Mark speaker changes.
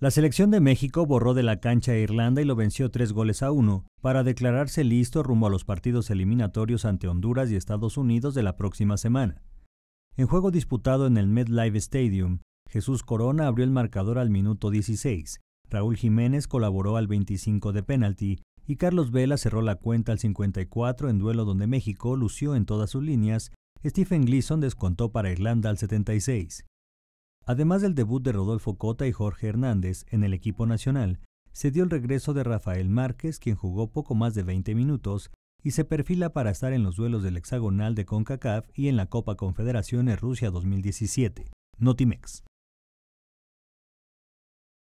Speaker 1: La selección de México borró de la cancha a Irlanda y lo venció tres goles a uno para declararse listo rumbo a los partidos eliminatorios ante Honduras y Estados Unidos de la próxima semana. En juego disputado en el MetLife Stadium, Jesús Corona abrió el marcador al minuto 16, Raúl Jiménez colaboró al 25 de penalti y Carlos Vela cerró la cuenta al 54 en duelo donde México lució en todas sus líneas, Stephen Gleason descontó para Irlanda al 76. Además del debut de Rodolfo Cota y Jorge Hernández en el equipo nacional, se dio el regreso de Rafael Márquez, quien jugó poco más de 20 minutos y se perfila para estar en los duelos del hexagonal de CONCACAF y en la Copa Confederaciones Rusia 2017. Notimex.